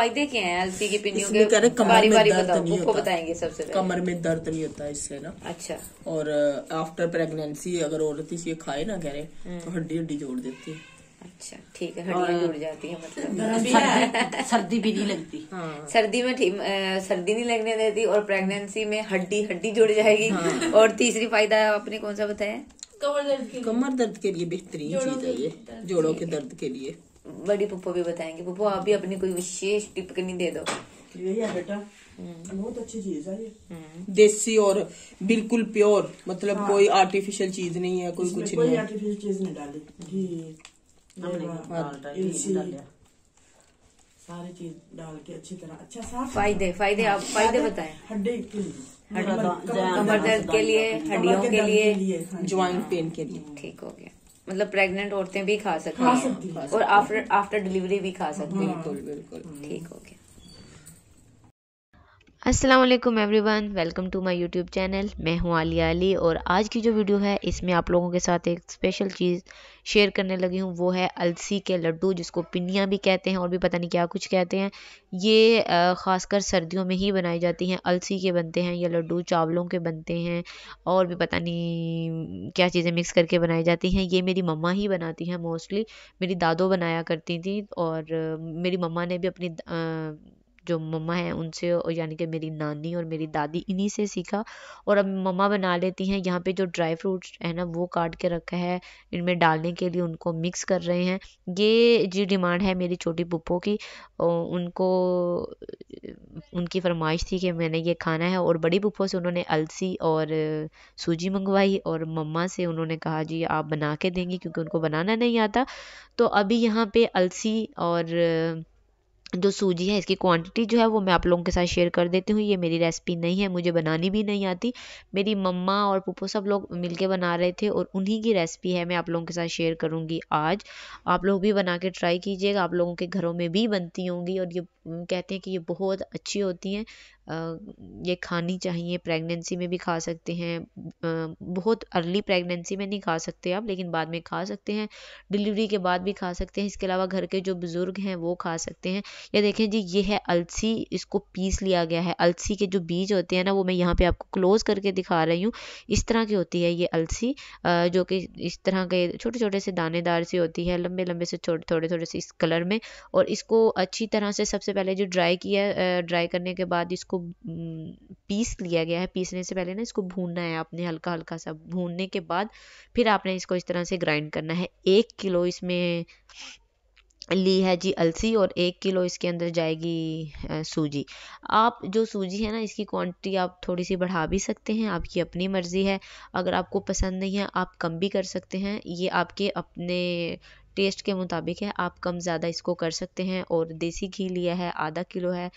फायदे क्या हैं हल्दी की पिनियों के बारी बारी बताओ बताएंगे सबसे कमर में दर्द नहीं होता इससे ना अच्छा और आफ्टर प्रेगनेंसी अगर औरत इसे खाए ना कह रहे तो हम्म। हड्डी हड्डी जोड़ देती है अच्छा ठीक है जुड़ जाती है मतलब सर्दी भी नहीं लगती हाँ। सर्दी में सर्दी नहीं लगने देती और प्रेगनेंसी में हड्डी हड्डी जुड़ जाएगी हाँ। और तीसरी फायदा आपने कौन सा बताया कमर दर्द कमर दर्द के लिए बेहतरीन चीज है ये जोड़ों के दर्द के लिए बड़ी पप्पो भी बताएंगे पप्पो आप भी अपनी कोई विशेष टिप्पणी दे दो यही है बेटा हम्म। बहुत अच्छी चीज है ये हम्म। देसी और बिल्कुल प्योर मतलब हाँ। कोई आर्टिफिशियल चीज नहीं है कोई कुछ कोई नहीं आर्टिफिशियल चीज नहीं डाली घी सारी चीज डाल के अच्छी तरह अच्छा साफ फायदे फायदे आप हाँ। फायदे बताएं हड्डी कमर दर्द के लिए हड्डियों के लिए हाँ ज्वाइंट पेन के लिए ठीक हो गया मतलब प्रेग्नेंट औरतें भी खा सकती हैं और आफ्टर आफ्टर डिलीवरी भी खा सकती हैं हाँ, बिल्कुल बिल्कुल हाँ। ठीक हो गया Aslam everyone welcome to my YouTube channel मैं हूँ आलिया अली और आज की जो वीडियो है इसमें आप लोगों के साथ एक स्पेशल चीज़ शेयर करने लगी हूँ वो है अलसी के लड्डू जिसको पिनिया भी कहते हैं और भी पता नहीं क्या कुछ कहते हैं ये ख़ासकर सर्दियों में ही बनाई जाती हैं अलसी के बनते हैं या लड्डू चावलों के बनते हैं और भी पता नहीं क्या चीज़ें मिक्स करके बनाई जाती हैं ये मेरी मम्मा ही बनाती हैं मोस्टली मेरी दादो बनाया करती थी और मेरी मम्मा ने भी अपनी जो मम्मा है उनसे यानी कि मेरी नानी और मेरी दादी इन्हीं से सीखा और अब मम्मा बना लेती हैं यहाँ पे जो ड्राई फ्रूट्स है ना वो काट के रखा है इनमें डालने के लिए उनको मिक्स कर रहे हैं ये जी डिमांड है मेरी छोटी पुप्पो की उनको उनकी फरमाइश थी कि मैंने ये खाना है और बड़ी पुप्पो से उन्होंने अलसी और सूजी मंगवाई और मम्मा से उन्होंने कहा जी आप बना के देंगी क्योंकि उनको बनाना नहीं आता तो अभी यहाँ पर अलसी और जो सूजी है इसकी क्वांटिटी जो है वो मैं आप लोगों के साथ शेयर कर देती हूँ ये मेरी रेसिपी नहीं है मुझे बनानी भी नहीं आती मेरी मम्मा और पप्पो सब लोग मिलके बना रहे थे और उन्हीं की रेसिपी है मैं आप लोगों के साथ शेयर करूँगी आज आप लोग भी बना के ट्राई कीजिएगा आप लोगों के घरों में भी बनती होंगी और ये कहते हैं कि ये बहुत अच्छी होती हैं ये खानी चाहिए प्रेगनेंसी में भी खा सकते हैं बहुत अर्ली प्रेगनेंसी में नहीं खा सकते आप लेकिन बाद में खा सकते हैं डिलीवरी के बाद भी खा सकते हैं इसके अलावा घर के जो बुज़ुर्ग हैं वो खा सकते हैं या देखें जी ये है अलसी इसको पीस लिया गया है अलसी के जो बीज होते हैं ना वो मैं यहाँ पर आपको क्लोज़ करके दिखा रही हूँ इस तरह की होती है ये अलसी जो कि इस तरह के छोटे छोटे से दानेदार सी होती है लंबे लंबे से छोटे थोड़े थोड़े से इस कलर में और इसको अच्छी तरह से सबसे पहले जो ड्राई किया ड्राई करने के बाद इसको पीस लिया गया है पीसने से पहले ना इसको भूनना है आपने हल्का हल्का सा भूनने के बाद फिर आपने इसको इस तरह से ग्राइंड करना है एक किलो इसमें ली है जी अलसी और एक किलो इसके अंदर जाएगी सूजी आप जो सूजी है ना इसकी क्वांटिटी आप थोड़ी सी बढ़ा भी सकते हैं आपकी अपनी मर्ज़ी है अगर आपको पसंद नहीं है आप कम भी कर सकते हैं ये आपके अपने टेस्ट के मुताबिक है आप कम ज़्यादा इसको कर सकते हैं और देसी घी लिया है आधा किलो है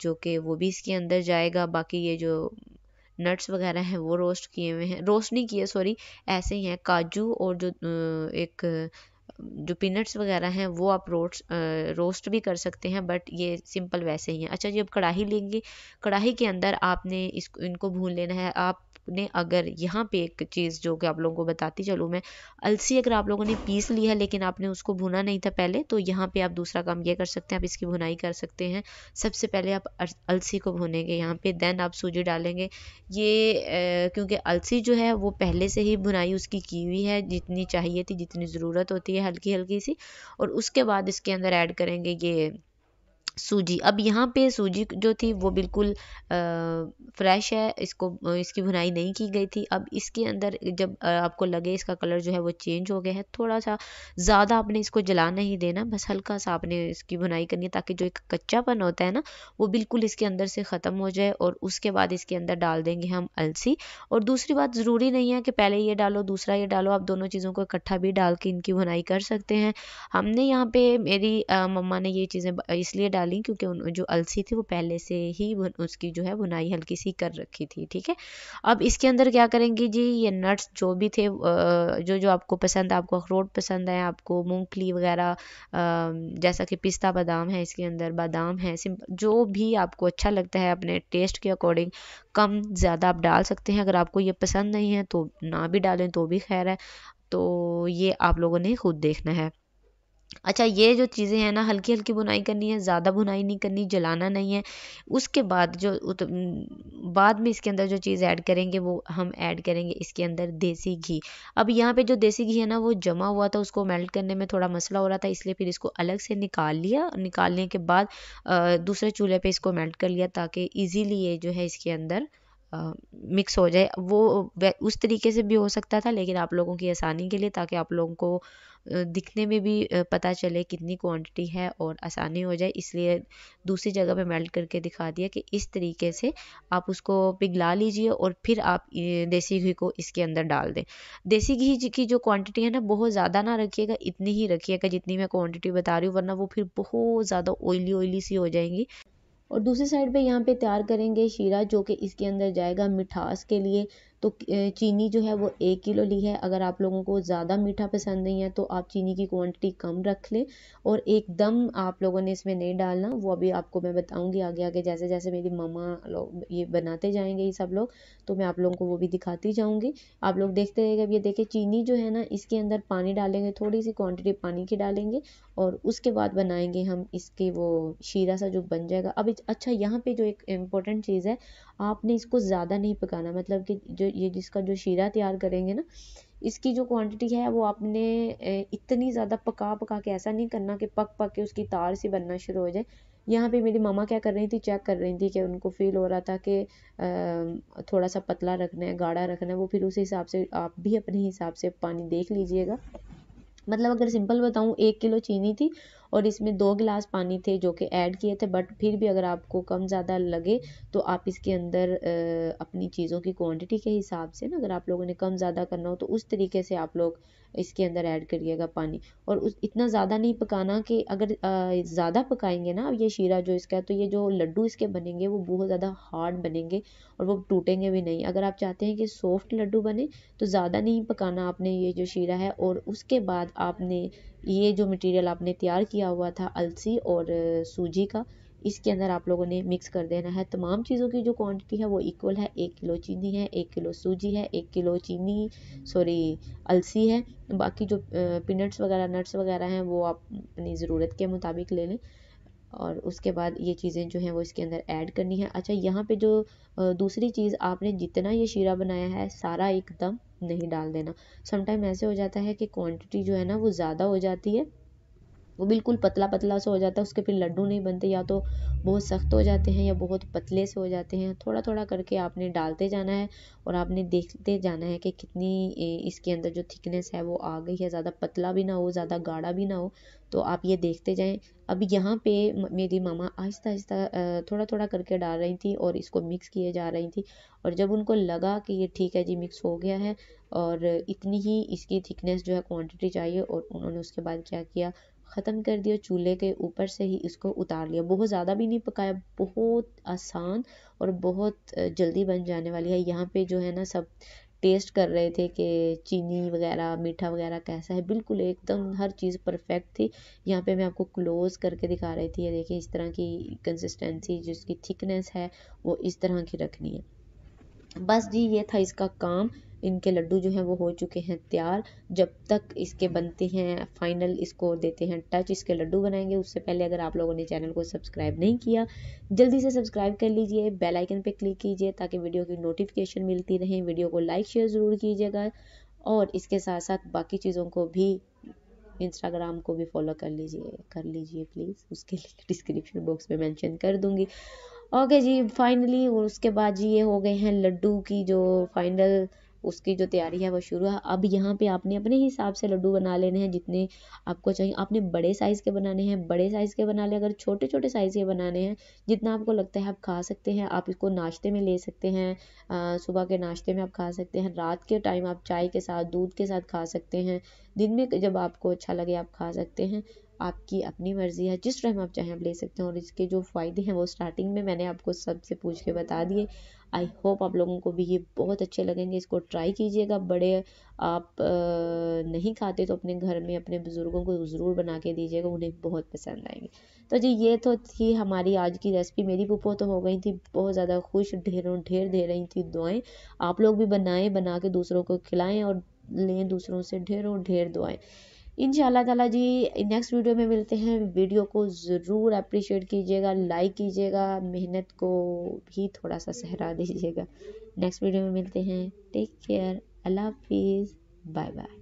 जो कि वो भी इसके अंदर जाएगा बाकी ये जो नट्स वगैरह हैं वो रोस्ट किए हुए हैं रोस्ट नहीं किए सॉरी ऐसे ही हैं काजू और जो एक जो पीनट्स वगैरह हैं वो आप रोस्ट रोस्ट भी कर सकते हैं बट ये सिंपल वैसे ही है अच्छा जी अब कढ़ाई लेंगे कढ़ाई के अंदर आपने इस इनको भून लेना है आपने अगर यहाँ पे एक चीज़ जो कि आप लोगों को बताती चलूँ मैं अलसी अगर आप लोगों ने पीस ली है लेकिन आपने उसको भुना नहीं था पहले तो यहाँ पे आप दूसरा काम ये कर सकते हैं आप इसकी भुनाई कर सकते हैं सबसे पहले आप अलसी को भुनेंगे यहाँ पे देन आप सूजी डालेंगे ये क्योंकि अलसी जो है वो पहले से ही भुनाई उसकी की हुई है जितनी चाहिए थी जितनी ज़रूरत होती है हल्की हल्की सी और उसके बाद इसके अंदर ऐड करेंगे ये सूजी अब यहाँ पे सूजी जो थी वो बिल्कुल फ्रेश है इसको इसकी भुनाई नहीं की गई थी अब इसके अंदर जब आपको लगे इसका कलर जो है वो चेंज हो गया है थोड़ा सा ज़्यादा आपने इसको जला नहीं देना बस हल्का सा आपने इसकी भुनाई करनी है ताकि जो एक कच्चापन होता है ना वो बिल्कुल इसके अंदर से ख़त्म हो जाए और उसके बाद इसके अंदर डाल देंगे हम अलसी और दूसरी बात ज़रूरी नहीं है कि पहले ये डालो दूसरा ये डालो आप दोनों चीज़ों को इकट्ठा भी डाल के इनकी भुनाई कर सकते हैं हमने यहाँ पर मेरी मम्मा ने ये चीज़ें इसलिए डाली क्योंकि उन जो अलसी थी वो पहले से ही उसकी जो है बुनाई हल्की सी कर रखी थी ठीक है अब इसके अंदर क्या करेंगे जी ये नट्स जो भी थे जो जो आपको पसंद आपको अखरोट पसंद है आपको मूंगफली वगैरह जैसा कि पिस्ता बादाम है इसके अंदर बादाम है सिंपल जो भी आपको अच्छा लगता है अपने टेस्ट के अकॉर्डिंग कम ज़्यादा आप डाल सकते हैं अगर आपको ये पसंद नहीं है तो ना भी डालें तो भी खैर है तो ये आप लोगों ने खुद देखना है अच्छा ये जो चीज़ें हैं ना हल्की हल्की बुनाई करनी है ज़्यादा बुनाई नहीं करनी जलाना नहीं है उसके बाद जो बाद में इसके अंदर जो चीज़ ऐड करेंगे वो हम ऐड करेंगे इसके अंदर देसी घी अब यहाँ पे जो देसी घी है ना वो जमा हुआ था उसको मेल्ट करने में थोड़ा मसला हो रहा था इसलिए फिर इसको अलग से निकाल लिया निकालने के बाद दूसरे चूल्हे पर इसको मेल्ट कर लिया ताकि ईजीली ये जो है इसके अंदर मिक्स हो जाए वो उस तरीके से भी हो सकता था लेकिन आप लोगों की आसानी के लिए ताकि आप लोगों को दिखने में भी पता चले कितनी क्वांटिटी है और आसानी हो जाए इसलिए दूसरी जगह पे मेल्ट करके दिखा दिया कि इस तरीके से आप उसको पिघला लीजिए और फिर आप देसी घी को इसके अंदर डाल दें देसी घी की जो क्वांटिटी है ना बहुत ज़्यादा ना रखिएगा इतनी ही रखिएगा जितनी मैं क्वांटिटी बता रही हूँ वरना वो फिर बहुत ज़्यादा ऑयली ऑयली सी हो जाएंगी और दूसरी साइड पे यहाँ पे तैयार करेंगे शीरा जो कि इसके अंदर जाएगा मिठास के लिए तो चीनी जो है वो एक किलो ली है अगर आप लोगों को ज़्यादा मीठा पसंद नहीं है तो आप चीनी की क्वांटिटी कम रख लें और एकदम आप लोगों ने इसमें नहीं डालना वो अभी आपको मैं बताऊँगी आगे आगे जैसे जैसे मेरी ममा लोग ये बनाते जाएंगे ये सब लोग तो मैं आप लोगों को वो भी दिखाती जाऊँगी आप लोग देखते रहेगा अब ये देखिए चीनी जो है ना इसके अंदर पानी डालेंगे थोड़ी सी क्वान्टिटी पानी की डालेंगे और उसके बाद बनाएंगे हम इसके वो शीरा सा जो बन जाएगा अब अच्छा यहाँ पर जो एक इम्पोर्टेंट चीज़ है आपने इसको ज़्यादा नहीं पकाना मतलब कि जो ये जिसका जो शीरा तैयार करेंगे ना इसकी जो क्वांटिटी है वो आपने इतनी ज़्यादा पका पका के ऐसा नहीं करना कि पक पक के उसकी तार सी बनना शुरू हो जाए यहाँ पे मेरी मामा क्या कर रही थी चेक कर रही थी कि उनको फील हो रहा था कि थोड़ा सा पतला रखना है गाढ़ा रखना है वो फिर उस हिसाब से आप भी अपने हिसाब से पानी देख लीजिएगा मतलब अगर सिंपल बताऊँ एक किलो चीनी थी और इसमें दो गिलास पानी थे जो कि ऐड किए थे बट फिर भी अगर आपको कम ज़्यादा लगे तो आप इसके अंदर अपनी चीज़ों की क्वांटिटी के हिसाब से ना अगर आप लोगों ने कम ज़्यादा करना हो तो उस तरीके से आप लोग इसके अंदर ऐड करिएगा पानी और उस इतना ज़्यादा नहीं पकाना कि अगर ज़्यादा पकाएंगे ना ये शीरा जो इसका है तो ये जो लड्डू इसके बनेंगे वो बहुत ज़्यादा हार्ड बनेंगे और वो टूटेंगे भी नहीं अगर आप चाहते हैं कि सॉफ्ट लड्डू बने तो ज़्यादा नहीं पकाना आपने ये जो शीरा है और उसके बाद आपने ये जो मटेरियल आपने तैयार किया हुआ था अलसी और सूजी का इसके अंदर आप लोगों ने मिक्स कर देना है तमाम चीज़ों की जो क्वांटिटी है वो इक्वल है एक किलो चीनी है एक किलो सूजी है एक किलो चीनी सॉरी अलसी है बाकी जो पीनट्स वगैरह नट्स वगैरह हैं वो आप अपनी ज़रूरत के मुताबिक ले लें और उसके बाद ये चीज़ें जो हैं वो इसके अंदर ऐड करनी है अच्छा यहाँ पे जो दूसरी चीज़ आपने जितना ये शीरा बनाया है सारा एकदम नहीं डाल देना समटाइम ऐसे हो जाता है कि क्वांटिटी जो है ना वो ज़्यादा हो जाती है वो बिल्कुल पतला पतला सा हो जाता है उसके फिर लड्डू नहीं बनते या तो बहुत सख्त हो जाते हैं या बहुत पतले से हो जाते हैं थोड़ा थोड़ा करके आपने डालते जाना है और आपने देखते जाना है कि कितनी इसके अंदर जो थिकनेस है वो आ गई है ज़्यादा पतला भी ना हो ज़्यादा गाढ़ा भी ना हो तो आप ये देखते जाएँ अब यहाँ पे मेरी मामा आहिस्ता आहिस्ता थोड़ा थोड़ा करके डाल रही थी और इसको मिक्स किए जा रही थी और जब उनको लगा कि ये ठीक है जी मिक्स हो गया है और इतनी ही इसकी थिकनेस जो है क्वांटिटी चाहिए और उन्होंने उसके बाद क्या किया ख़त्म कर दिया चूल्हे के ऊपर से ही इसको उतार लिया बहुत ज़्यादा भी नहीं पकाया बहुत आसान और बहुत जल्दी बन जाने वाली है यहाँ पे जो है ना सब टेस्ट कर रहे थे कि चीनी वगैरह मीठा वगैरह कैसा है बिल्कुल एकदम हर चीज़ परफेक्ट थी यहाँ पे मैं आपको क्लोज़ करके दिखा रही थी ये देखिए इस तरह की कंसिस्टेंसी जिसकी थिकनेस है वो इस तरह की रखनी है बस जी ये था इसका काम इनके लड्डू जो हैं वो हो चुके हैं तैयार जब तक इसके बनते हैं फाइनल इसको देते हैं टच इसके लड्डू बनाएंगे उससे पहले अगर आप लोगों ने चैनल को सब्सक्राइब नहीं किया जल्दी से सब्सक्राइब कर लीजिए बेल आइकन पे क्लिक कीजिए ताकि वीडियो की नोटिफिकेशन मिलती रहे वीडियो को लाइक शेयर ज़रूर कीजिएगा और इसके साथ साथ बाकी चीज़ों को भी इंस्टाग्राम को भी फॉलो कर लीजिए कर लीजिए प्लीज़ उसके लिए डिस्क्रिप्शन बॉक्स में मेंशन कर दूँगी ओके जी फाइनली और उसके बाद जी ये हो गए हैं लड्डू की जो फाइनल उसकी जो तैयारी है वो शुरू है अब यहाँ पे आपने अपने हिसाब से लड्डू बना लेने हैं जितने आपको चाहिए आपने बड़े साइज़ के बनाने हैं बड़े साइज़ के बना ले अगर छोटे छोटे साइज़ के बनाने हैं जितना आपको लगता है आप खा सकते हैं आप इसको नाश्ते में ले सकते हैं सुबह के नाश्ते में आप खा सकते हैं रात के टाइम आप चाय के साथ दूध के साथ खा सकते हैं दिन में जब आपको अच्छा लगे आप खा सकते हैं आपकी अपनी मर्ज़ी है जिस टाइम आप चाहें आप ले सकते हैं और इसके जो फ़ायदे हैं वो स्टार्टिंग में मैंने आपको सबसे पूछ के बता दिए आई होप आप लोगों को भी ये बहुत अच्छे लगेंगे इसको ट्राई कीजिएगा बड़े आप नहीं खाते तो अपने घर में अपने बुज़ुर्गों को ज़रूर बना के दीजिएगा उन्हें बहुत पसंद आएंगे तो जी ये तो थी हमारी आज की रेसिपी मेरी पुप्पो तो हो गई थी बहुत ज़्यादा खुश ढेरों ढेर दे रही थी दुआएं आप लोग भी बनाएं बना के दूसरों को खिलाएं और लें दूसरों से ढेरों ढेर दुआएं इन ताला जी नेक्स्ट वीडियो में मिलते हैं वीडियो को ज़रूर अप्रिशिएट कीजिएगा लाइक कीजिएगा मेहनत को भी थोड़ा सा सहरा दीजिएगा नेक्स्ट वीडियो में मिलते हैं टेक केयर अल्लाह हाफिज़ बाय बाय